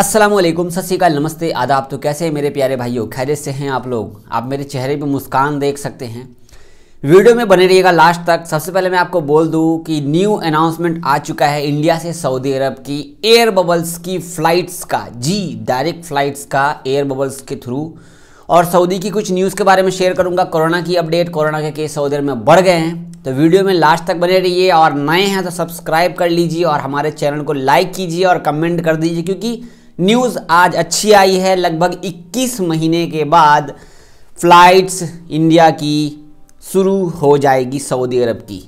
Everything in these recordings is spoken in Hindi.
असलम सत श्रीकाल नमस्ते आदाब तो कैसे हैं मेरे प्यारे भाइयों खैरियत से हैं आप लोग आप मेरे चेहरे पे मुस्कान देख सकते हैं वीडियो में बने रहिएगा लास्ट तक सबसे पहले मैं आपको बोल दूं कि न्यू अनाउंसमेंट आ चुका है इंडिया से सऊदी अरब की एयर बबल्स की फ़्लाइट्स का जी डायरेक्ट फ़्लाइट्स का एयर बबल्स के थ्रू और सऊदी की कुछ न्यूज़ के बारे में शेयर करूँगा कोरोना की अपडेट कोरोना के केस सऊदी अरब में बढ़ गए हैं तो वीडियो में लास्ट तक बने रहिए और नए हैं तो सब्सक्राइब कर लीजिए और हमारे चैनल को लाइक कीजिए और कमेंट कर दीजिए क्योंकि न्यूज़ आज अच्छी आई है लगभग 21 महीने के बाद फ्लाइट्स इंडिया की शुरू हो जाएगी सऊदी अरब की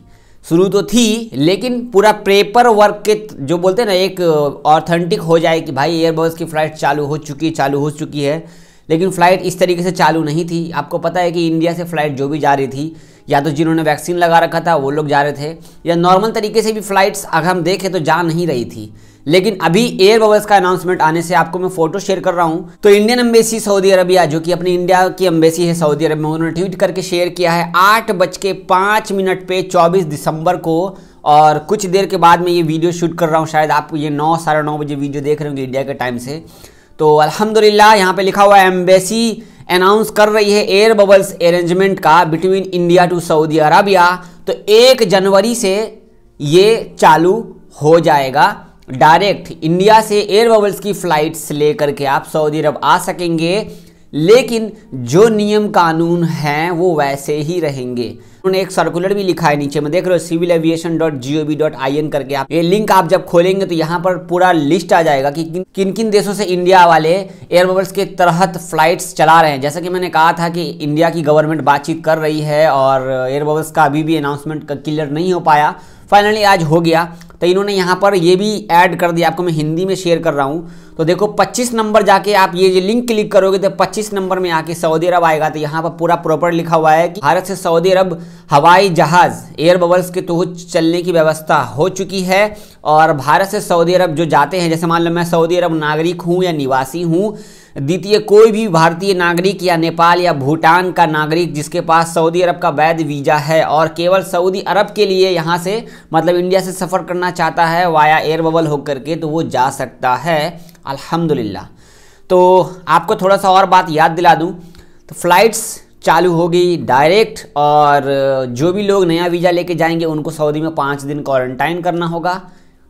शुरू तो थी लेकिन पूरा पेपर वर्क के जो बोलते हैं ना एक ऑथेंटिक हो जाए कि भाई एयरबस की फ़्लाइट चालू हो चुकी चालू हो चुकी है लेकिन फ़्लाइट इस तरीके से चालू नहीं थी आपको पता है कि इंडिया से फ़्लाइट जो भी जा रही थी या तो जिन्होंने वैक्सीन लगा रखा था वो लोग जा रहे थे या नॉर्मल तरीके से भी फ़्लाइट्स अगर हम देखें तो जा नहीं रही थी लेकिन अभी एयर बबल्स का अनाउंसमेंट आने से आपको मैं फोटो शेयर कर रहा हूँ तो इंडियन एम्बेसी सऊदी अरबिया जो कि अपनी इंडिया की एम्बेसी है सऊदी अरब में उन्होंने ट्वीट करके शेयर किया है आठ बज के पाँच मिनट पे चौबीस दिसंबर को और कुछ देर के बाद मैं ये वीडियो शूट कर रहा हूँ शायद आप ये नौ साढ़े नौ बजे वीडियो देख रहे होंगे इंडिया के टाइम से तो अल्हम्दुलिल्लाह यहाँ पे लिखा हुआ है एम्बेसी अनाउंस कर रही है एयर बबल्स अरेंजमेंट का between India to Saudi Arabia तो एक जनवरी से ये चालू हो जाएगा डायरेक्ट इंडिया से एयर बबल्स की फ्लाइट्स लेकर के आप सऊदी अरब आ सकेंगे लेकिन जो नियम कानून हैं वो वैसे ही रहेंगे उन्होंने एक सर्कुलर भी लिखा है नीचे में देख रहे हो civil aviation dot G O dot I N करके आप ये लिंक आप जब खोलेंगे तो यहाँ पर पूरा लिस्ट आ जाएगा कि किन किन, देशों से इंडिया वाले एयरबर्स के तहत फ्लाइट्स चला रहे हैं जैसा कि मैंने कहा था कि इंडिया की गवर्नमेंट बातचीत कर रही है और एयरबर्स का अभी भी अनाउंसमेंट क्लियर नहीं हो पाया फाइनली आज हो गया तो इन्होंने यहाँ पर ये भी ऐड कर दिया आपको मैं हिंदी में शेयर कर रहा हूँ तो देखो 25 नंबर जाके आप ये जो लिंक क्लिक करोगे तो 25 नंबर में आके सऊदी अरब आएगा तो यहाँ पर पूरा प्रॉपर लिखा हुआ है कि भारत से सऊदी अरब हवाई जहाज एयर बबल्स के तहत चलने की व्यवस्था हो चुकी है और भारत से सऊदी अरब जो जाते हैं जैसे मान लो मैं सऊदी अरब नागरिक हूँ या निवासी हूँ द्वितीय कोई भी भारतीय नागरिक या नेपाल या भूटान का नागरिक जिसके पास सऊदी अरब का वैध वीज़ा है और केवल सऊदी अरब के लिए यहाँ से मतलब इंडिया से सफ़र करना चाहता है वाया एयर बबल होकर के तो वो जा सकता है अल्हम्दुलिल्लाह तो आपको थोड़ा सा और बात याद दिला दूँ तो फ्लाइट्स चालू होगी डायरेक्ट और जो भी लोग नया वीज़ा लेके जाएंगे उनको सऊदी में पाँच दिन क्वारंटाइन करना होगा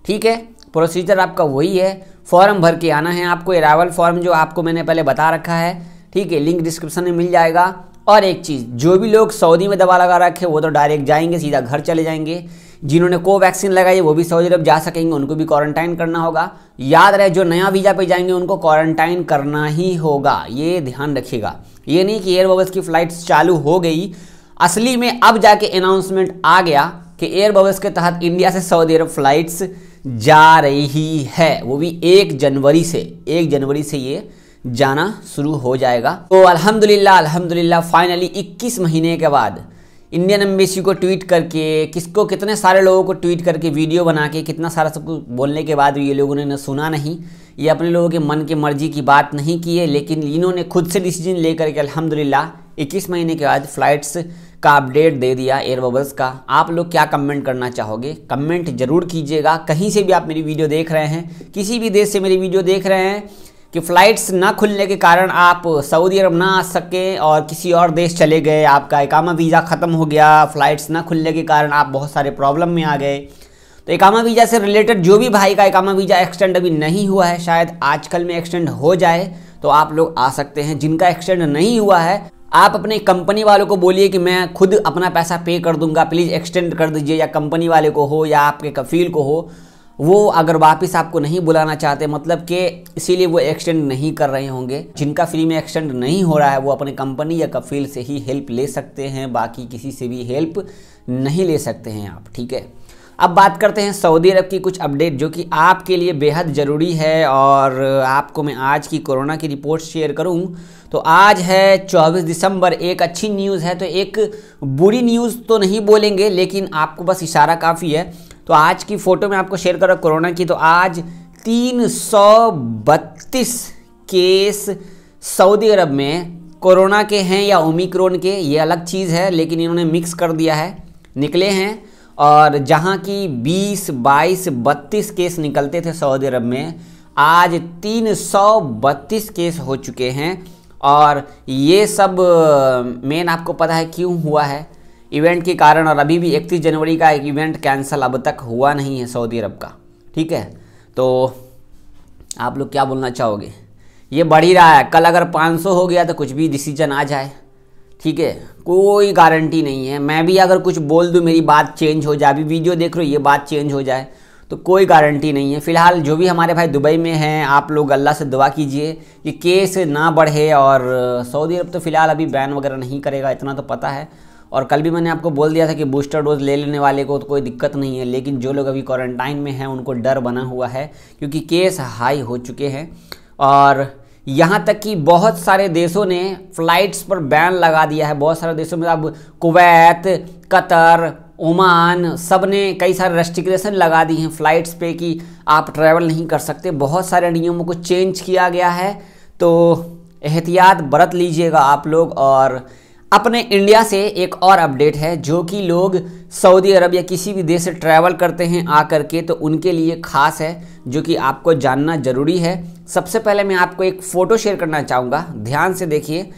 ठीक है प्रोसीजर आपका वही है फॉर्म भर के आना है आपको अरावल फॉर्म जो आपको मैंने पहले बता रखा है ठीक है लिंक डिस्क्रिप्शन में मिल जाएगा और एक चीज़ जो भी लोग सऊदी में दवा लगा रखे वो तो डायरेक्ट जाएंगे सीधा घर चले जाएंगे जिन्होंने कोवैक्सीन लगाई वो भी सऊदी अरब जा सकेंगे उनको भी क्वारंटाइन करना होगा याद रहे जो नया वीज़ा पे जाएंगे उनको क्वारंटाइन करना ही होगा ये ध्यान रखिएगा ये नहीं कि एयरबबल्स की फ्लाइट चालू हो गई असली में अब जाके अनाउंसमेंट आ गया कि एयरबबल्स के तहत इंडिया से सऊदी अरब फ़्लाइट्स जा रही है वो भी एक जनवरी से एक जनवरी से ये जाना शुरू हो जाएगा तो अल्हम्दुलिल्लाह अल्हम्दुलिल्लाह फाइनली 21 महीने के बाद इंडियन एम्बेसी को ट्वीट करके किसको कितने सारे लोगों को ट्वीट करके वीडियो बना के कितना सारा सब कुछ बोलने के बाद ये लोगों ने सुना नहीं ये अपने लोगों के मन के मर्जी की बात नहीं की है लेकिन इन्होंने खुद से डिसीजन लेकर के अलहमदिल्ला 21 महीने के बाद फ्लाइट्स का अपडेट दे दिया एयर बबल्स का आप लोग क्या कमेंट करना चाहोगे कमेंट जरूर कीजिएगा कहीं से भी आप मेरी वीडियो देख रहे हैं किसी भी देश से मेरी वीडियो देख रहे हैं कि फ़्लाइट्स ना खुलने के कारण आप सऊदी अरब ना आ सकें और किसी और देश चले गए आपका इकामा वीज़ा ख़त्म हो गया फ़्लाइट्स ना खुलने के कारण आप बहुत सारे प्रॉब्लम में आ गए तो इकामा वीज़ा से रिलेटेड जो भी भाई का इकामा वीज़ा एक्सटेंड अभी नहीं हुआ है शायद आजकल में एक्सटेंड हो जाए तो आप लोग आ सकते हैं जिनका एक्सटेंड नहीं हुआ है आप अपने कंपनी वालों को बोलिए कि मैं खुद अपना पैसा पे कर दूंगा प्लीज़ एक्सटेंड कर दीजिए या कंपनी वाले को हो या आपके कफील को हो वो अगर वापस आपको नहीं बुलाना चाहते मतलब कि इसीलिए वो एक्सटेंड नहीं कर रहे होंगे जिनका फ्री में एक्सटेंड नहीं हो रहा है वो अपने कंपनी या कफील से ही हेल्प ले सकते हैं बाकी किसी से भी हेल्प नहीं ले सकते हैं आप ठीक है अब बात करते हैं सऊदी अरब की कुछ अपडेट जो कि आपके लिए बेहद ज़रूरी है और आपको मैं आज की कोरोना की रिपोर्ट शेयर करूं तो आज है 24 दिसंबर एक अच्छी न्यूज़ है तो एक बुरी न्यूज़ तो नहीं बोलेंगे लेकिन आपको बस इशारा काफ़ी है तो आज की फ़ोटो में आपको शेयर करा कोरोना की तो आज तीन सौ बत्तीस केस सऊदी अरब में कोरोना के हैं या ओमिक्रोन के ये अलग चीज़ है लेकिन इन्होंने मिक्स कर दिया है निकले हैं और जहाँ की 20, 22, 32 केस निकलते थे सऊदी अरब में आज 332 केस हो चुके हैं और ये सब मेन आपको पता है क्यों हुआ है इवेंट के कारण और अभी भी इकतीस जनवरी का एक इवेंट कैंसिल अब तक हुआ नहीं है सऊदी अरब का ठीक है तो आप लोग क्या बोलना चाहोगे ये बढ़ ही रहा है कल अगर 500 हो गया तो कुछ भी डिसीजन आ जाए ठीक है कोई गारंटी नहीं है मैं भी अगर कुछ बोल दूँ मेरी बात चेंज हो जाए अभी वीडियो देख रहे हो ये बात चेंज हो जाए तो कोई गारंटी नहीं है फिलहाल जो भी हमारे भाई दुबई में हैं आप लोग अल्लाह से दुआ कीजिए कि केस ना बढ़े और सऊदी अरब तो फ़िलहाल अभी बैन वगैरह नहीं करेगा इतना तो पता है और कल भी मैंने आपको बोल दिया था कि बूस्टर डोज ले लेने वाले को तो कोई दिक्कत नहीं है लेकिन जो लोग अभी क्वारंटाइन में हैं उनको डर बना हुआ है क्योंकि केस हाई हो चुके हैं और यहाँ तक कि बहुत सारे देशों ने फ़्लाइट्स पर बैन लगा दिया है बहुत सारे देशों में अब कुवैत कतर ओमान सब ने कई सारे रेस्ट्रिक्रेशन लगा दी हैं फ़्लाइट्स पे कि आप ट्रैवल नहीं कर सकते बहुत सारे नियमों को चेंज किया गया है तो एहतियात बरत लीजिएगा आप लोग और अपने इंडिया से एक और अपडेट है जो कि लोग सऊदी अरब या किसी भी देश से ट्रैवल करते हैं आ कर के तो उनके लिए ख़ास है जो कि आपको जानना ज़रूरी है सबसे पहले मैं आपको एक फ़ोटो शेयर करना चाहूँगा ध्यान से देखिए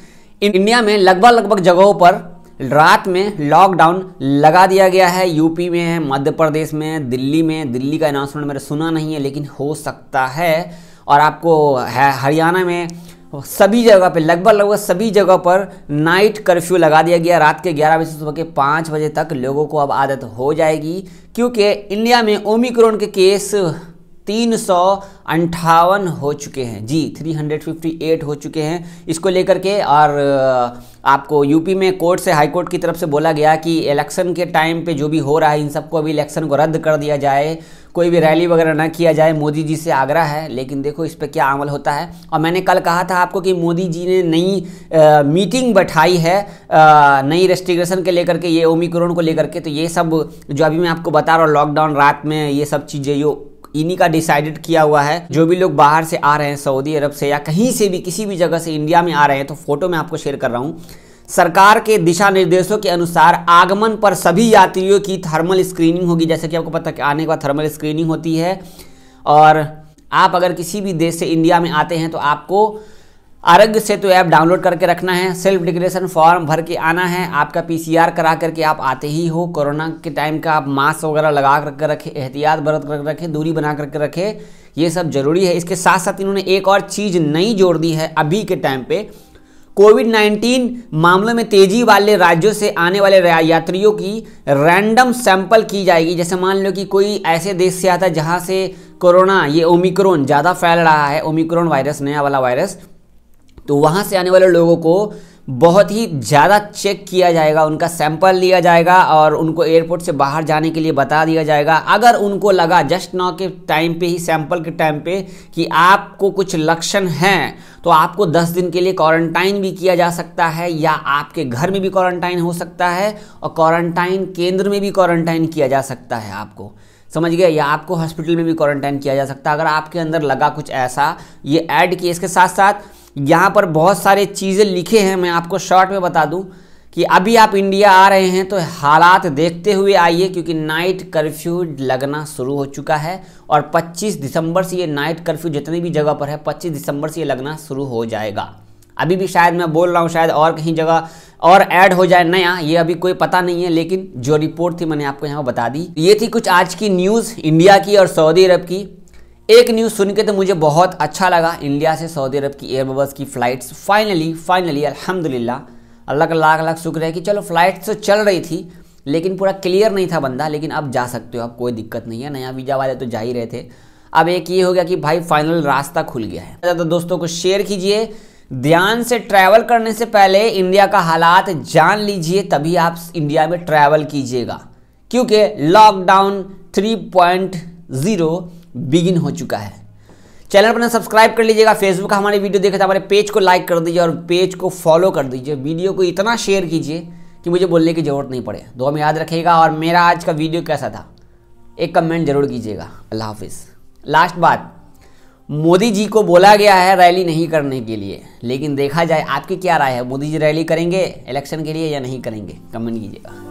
इंडिया में लगभग लगभग जगहों पर रात में लॉकडाउन लगा दिया गया है यूपी में है मध्य प्रदेश में दिल्ली में दिल्ली का अनाउंसमेंट मैंने सुना नहीं है लेकिन हो सकता है और आपको हरियाणा में सभी जगह पे लगभग लगभग सभी जगह पर नाइट कर्फ्यू लगा दिया गया रात के 11 बजे से सुबह के 5 बजे तक लोगों को अब आदत हो जाएगी क्योंकि इंडिया में ओमिक्रोन के केस तीन सौ अंठावन हो चुके हैं जी 358 हो चुके हैं इसको लेकर के और आपको यूपी में कोर्ट से हाई कोर्ट की तरफ से बोला गया कि इलेक्शन के टाइम पे जो भी हो रहा है इन सबको अभी इलेक्शन को रद्द कर दिया जाए कोई भी रैली वगैरह ना किया जाए मोदी जी से आग्रह है लेकिन देखो इस पर क्या अमल होता है और मैंने कल कहा था आपको कि मोदी जी ने नई मीटिंग बैठाई है नई रेस्ट्रिक्शन के लेकर के ये ओमिक्रोन को लेकर के तो ये सब जो अभी मैं आपको बता रहा हूँ लॉकडाउन रात में ये सब चीज़ें यो इन्हीं का डिसाइडेड किया हुआ है जो भी लोग बाहर से आ रहे हैं सऊदी अरब से या कहीं से भी किसी भी जगह से इंडिया में आ रहे हैं तो फोटो मैं आपको शेयर कर रहा हूँ सरकार के दिशा निर्देशों के अनुसार आगमन पर सभी यात्रियों की थर्मल स्क्रीनिंग होगी जैसे कि आपको पता है आने के बाद थर्मल स्क्रीनिंग होती है और आप अगर किसी भी देश से इंडिया में आते हैं तो आपको आरोग्य सेतु ऐप डाउनलोड करके रखना है सेल्फ डिक्लेरेशन फॉर्म भर के आना है आपका पीसीआर करा करके आप आते ही हो कोरोना के टाइम का आप मास्क वगैरह लगा करके रखें एहतियात बरत कर रखें दूरी बना करके रखें ये सब ज़रूरी है इसके साथ साथ इन्होंने एक और चीज़ नई जोड़ दी है अभी के टाइम पर कोविड 19 मामलों में तेजी वाले राज्यों से आने वाले यात्रियों की रैंडम सैंपल की जाएगी जैसे मान लो कि कोई ऐसे देश से आता है जहां से कोरोना ये ओमिक्रोन ज़्यादा फैल रहा है ओमिक्रोन वायरस नया वाला वायरस तो वहां से आने वाले लोगों को बहुत ही ज़्यादा चेक किया जाएगा उनका सैंपल लिया जाएगा और उनको एयरपोर्ट से बाहर जाने के लिए बता दिया जाएगा अगर उनको लगा जस्ट नाउ के टाइम पे ही सैंपल के टाइम पे कि आपको कुछ लक्षण हैं तो आपको 10 दिन के लिए क्वारंटाइन भी किया जा सकता है या आपके घर में भी क्वारंटाइन हो सकता है और क्वारंटाइन केंद्र में भी क्वारंटाइन किया जा सकता है आपको समझ गया या आपको हॉस्पिटल में भी क्वारंटाइन किया जा सकता है अगर आपके अंदर लगा कुछ ऐसा ये ऐड किए इसके साथ साथ यहाँ पर बहुत सारे चीज़ें लिखे हैं मैं आपको शॉर्ट में बता दूँ कि अभी आप इंडिया आ रहे हैं तो हालात देखते हुए आइए क्योंकि नाइट कर्फ्यू लगना शुरू हो चुका है और 25 दिसंबर से ये नाइट कर्फ्यू जितनी भी जगह पर है 25 दिसंबर से ये लगना शुरू हो जाएगा अभी भी शायद मैं बोल रहा हूँ शायद और कहीं जगह और ऐड हो जाए नया ये अभी कोई पता नहीं है लेकिन जो रिपोर्ट थी मैंने आपको यहाँ बता दी ये थी कुछ आज की न्यूज़ इंडिया की और सऊदी अरब की एक न्यूज़ सुन के तो मुझे बहुत अच्छा लगा इंडिया से सऊदी अरब की एयरबस की फ़्लाइट्स फाइनली फाइनली अल्हम्दुलिल्लाह अल्लाह का लाख लाख शुक्र है कि चलो फ्लाइट्स तो चल रही थी लेकिन पूरा क्लियर नहीं था बंदा लेकिन अब जा सकते हो अब कोई दिक्कत नहीं है नया वीज़ा वाले तो जा ही रहे थे अब एक ये हो गया कि भाई फाइनल रास्ता खुल गया है ज़्यादा दोस्तों को शेयर कीजिए ध्यान से ट्रैवल करने से पहले इंडिया का हालात जान लीजिए तभी आप इंडिया में ट्रैवल कीजिएगा क्योंकि lockdown three point zero begin हो चुका है चैनल पर सब्सक्राइब कर लीजिएगा फेसबुक हमारे वीडियो देखे तो हमारे पेज को लाइक कर दीजिए और पेज को फॉलो कर दीजिए वीडियो को इतना शेयर कीजिए कि मुझे बोलने की ज़रूरत नहीं पड़े दो में याद रखिएगा और मेरा आज का वीडियो कैसा था एक कमेंट जरूर कीजिएगा अल्लाह हाफिज़ लास्ट बात मोदी जी को बोला गया है रैली नहीं करने के लिए लेकिन देखा जाए आपकी क्या राय है मोदी जी रैली करेंगे इलेक्शन के लिए या नहीं करेंगे कमेंट कीजिएगा